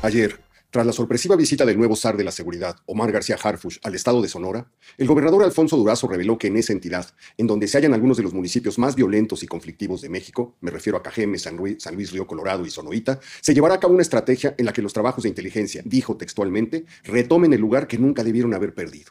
Ayer, tras la sorpresiva visita del nuevo zar de la seguridad, Omar García Harfush, al estado de Sonora, el gobernador Alfonso Durazo reveló que en esa entidad, en donde se hallan algunos de los municipios más violentos y conflictivos de México, me refiero a Cajeme, San Luis, San Río Colorado y Sonoita, se llevará a cabo una estrategia en la que los trabajos de inteligencia, dijo textualmente, retomen el lugar que nunca debieron haber perdido.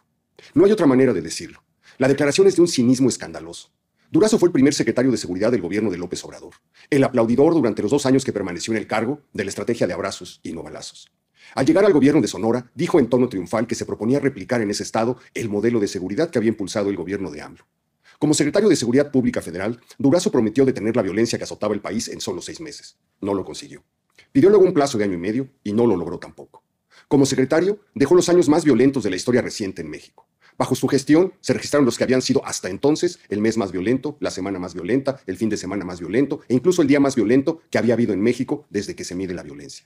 No hay otra manera de decirlo. La declaración es de un cinismo escandaloso. Durazo fue el primer secretario de Seguridad del gobierno de López Obrador, el aplaudidor durante los dos años que permaneció en el cargo de la estrategia de abrazos y no balazos. Al llegar al gobierno de Sonora, dijo en tono triunfal que se proponía replicar en ese estado el modelo de seguridad que había impulsado el gobierno de AMLO. Como secretario de Seguridad Pública Federal, Durazo prometió detener la violencia que azotaba el país en solo seis meses. No lo consiguió. Pidió luego un plazo de año y medio y no lo logró tampoco. Como secretario, dejó los años más violentos de la historia reciente en México. Bajo su gestión se registraron los que habían sido hasta entonces el mes más violento, la semana más violenta, el fin de semana más violento e incluso el día más violento que había habido en México desde que se mide la violencia.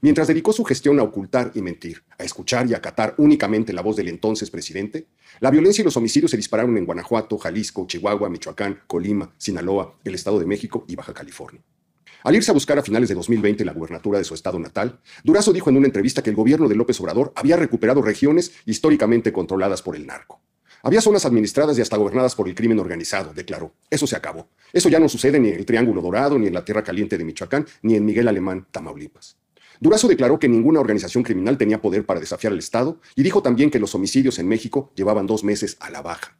Mientras dedicó su gestión a ocultar y mentir, a escuchar y acatar únicamente la voz del entonces presidente, la violencia y los homicidios se dispararon en Guanajuato, Jalisco, Chihuahua, Michoacán, Colima, Sinaloa, el Estado de México y Baja California. Al irse a buscar a finales de 2020 la gubernatura de su estado natal, Durazo dijo en una entrevista que el gobierno de López Obrador había recuperado regiones históricamente controladas por el narco. Había zonas administradas y hasta gobernadas por el crimen organizado, declaró. Eso se acabó. Eso ya no sucede ni en el Triángulo Dorado, ni en la Tierra Caliente de Michoacán, ni en Miguel Alemán, Tamaulipas. Durazo declaró que ninguna organización criminal tenía poder para desafiar al Estado y dijo también que los homicidios en México llevaban dos meses a la baja.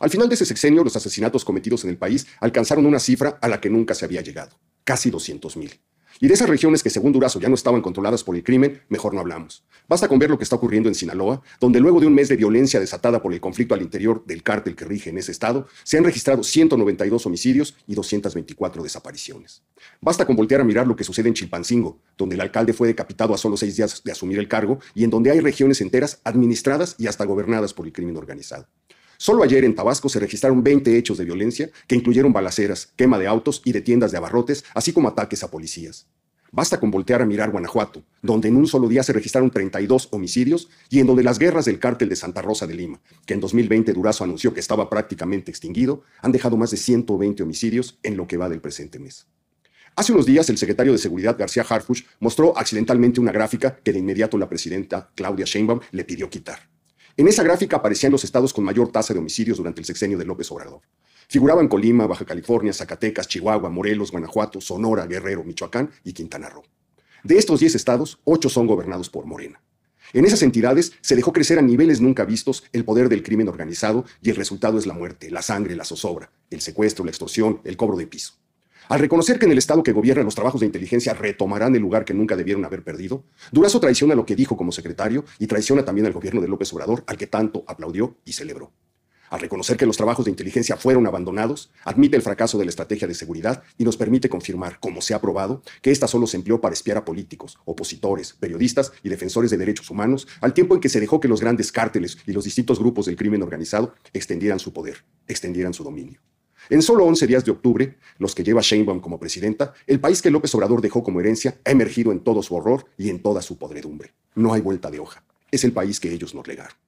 Al final de ese sexenio, los asesinatos cometidos en el país alcanzaron una cifra a la que nunca se había llegado casi 200.000. Y de esas regiones que según Durazo ya no estaban controladas por el crimen, mejor no hablamos. Basta con ver lo que está ocurriendo en Sinaloa, donde luego de un mes de violencia desatada por el conflicto al interior del cártel que rige en ese estado, se han registrado 192 homicidios y 224 desapariciones. Basta con voltear a mirar lo que sucede en Chilpancingo, donde el alcalde fue decapitado a solo seis días de asumir el cargo y en donde hay regiones enteras administradas y hasta gobernadas por el crimen organizado. Solo ayer en Tabasco se registraron 20 hechos de violencia que incluyeron balaceras, quema de autos y de tiendas de abarrotes, así como ataques a policías. Basta con voltear a mirar Guanajuato, donde en un solo día se registraron 32 homicidios y en donde las guerras del cártel de Santa Rosa de Lima, que en 2020 Durazo anunció que estaba prácticamente extinguido, han dejado más de 120 homicidios en lo que va del presente mes. Hace unos días, el secretario de Seguridad García Harfuch mostró accidentalmente una gráfica que de inmediato la presidenta Claudia Sheinbaum le pidió quitar. En esa gráfica aparecían los estados con mayor tasa de homicidios durante el sexenio de López Obrador. Figuraban Colima, Baja California, Zacatecas, Chihuahua, Morelos, Guanajuato, Sonora, Guerrero, Michoacán y Quintana Roo. De estos 10 estados, 8 son gobernados por Morena. En esas entidades se dejó crecer a niveles nunca vistos el poder del crimen organizado y el resultado es la muerte, la sangre, la zozobra, el secuestro, la extorsión, el cobro de piso. Al reconocer que en el Estado que gobierna los trabajos de inteligencia retomarán el lugar que nunca debieron haber perdido, Durazo traiciona lo que dijo como secretario y traiciona también al gobierno de López Obrador, al que tanto aplaudió y celebró. Al reconocer que los trabajos de inteligencia fueron abandonados, admite el fracaso de la estrategia de seguridad y nos permite confirmar, como se ha probado, que ésta solo se empleó para espiar a políticos, opositores, periodistas y defensores de derechos humanos, al tiempo en que se dejó que los grandes cárteles y los distintos grupos del crimen organizado extendieran su poder, extendieran su dominio. En solo 11 días de octubre, los que lleva Sheinbaum como presidenta, el país que López Obrador dejó como herencia ha emergido en todo su horror y en toda su podredumbre. No hay vuelta de hoja. Es el país que ellos nos legaron.